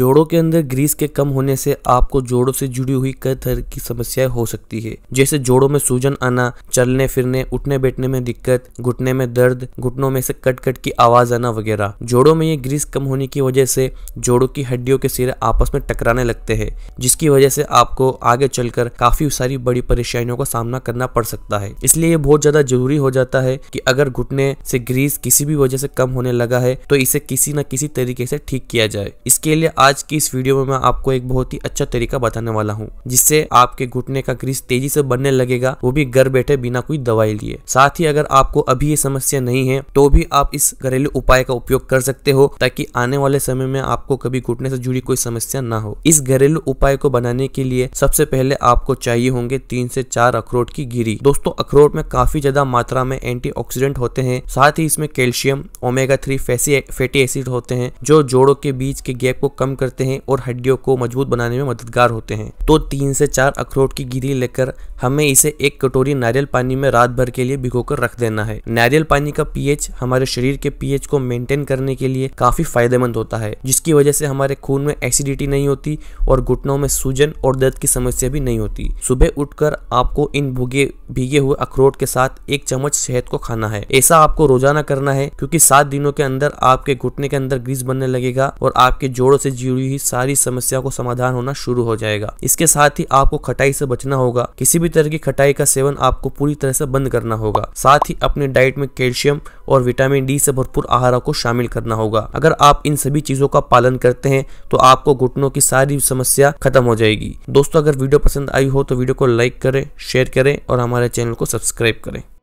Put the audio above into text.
जोड़ों के अंदर ग्रीस के कम होने से आपको जोड़ों से जुड़ी हुई कई तरह की समस्याएं हो सकती है जैसे जोड़ों में सूजन आना चलने फिरने उठने बैठने में दिक्कत घुटने में दर्द घुटनों में से कट कट की आवाज आना वगैरह जोड़ों में ये ग्रीस कम होने की वजह से जोड़ों की हड्डियों के सिरे आपस में टकराने लगते हैं जिसकी वजह से आपको आगे चलकर काफी सारी बड़ी परेशानियों का सामना करना पड़ सकता है इसलिए ये बहुत ज्यादा जरूरी हो जाता है कि अगर घुटने से ग्रीस किसी भी वजह से कम होने लगा है तो इसे किसी न किसी तरीके से ठीक किया जाए इसके लिए आज आज की इस वीडियो में मैं आपको एक बहुत ही अच्छा तरीका बताने वाला हूँ जिससे आपके घुटने का ग्रीस तेजी से बनने लगेगा वो भी घर बैठे बिना कोई दवाई लिए साथ ही अगर आपको अभी ये समस्या नहीं है तो भी आप इस घरेलू उपाय का उपयोग कर सकते हो ताकि आने वाले समय में आपको कभी घुटने से जुड़ी कोई समस्या ना हो इस घरेलू उपाय को बनाने के लिए सबसे पहले आपको चाहिए होंगे तीन से चार अखरोट की गिरी दोस्तों अखरोट में काफी ज्यादा मात्रा में एंटी होते हैं साथ ही इसमें calcium omega three fatty acid होते हैं जो जोड़ों के बीच के गैप को कम करते हैं और हड्डियों को मजबूत बनाने में मददगार होते हैं तो तीन से चार अखरोट की गिरी लेकर हमें इसे एक कटोरी नारियल पानी में रात भर के लिए भिगो रख देना है नारियल पानी का पीएच हमारे शरीर के पीएच को मेंटेन करने के लिए काफी फायदेमंद होता है जिसकी वजह से हमारे खून में एसिडिटी नहीं होती और घुटनों में सूजन और दर्द की समस्या भी नहीं होती सुबह उठकर आपको इन भुगे भीगे हुए अखरोट के साथ एक चम्मच शहद को खाना है ऐसा आपको रोजाना करना है क्योंकि सात दिनों के अंदर आपके घुटने के अंदर ग्रीस बनने लगेगा और आपके जोड़ों से जुड़ी हुई सारी समस्या को समाधान होना शुरू हो जाएगा इसके साथ ही आपको खटाई से बचना होगा किसी भी तरह की खटाई का सेवन आपको पूरी तरह से बंद करना होगा साथ ही अपने डाइट में कैल्शियम और विटामिन डी से भरपूर आहार को शामिल करना होगा अगर आप इन सभी चीजों का पालन करते हैं तो आपको घुटनों की सारी समस्या खत्म हो जाएगी दोस्तों अगर वीडियो पसंद आई हो तो वीडियो को लाइक करें शेयर करें और हमारे चैनल को सब्सक्राइब करें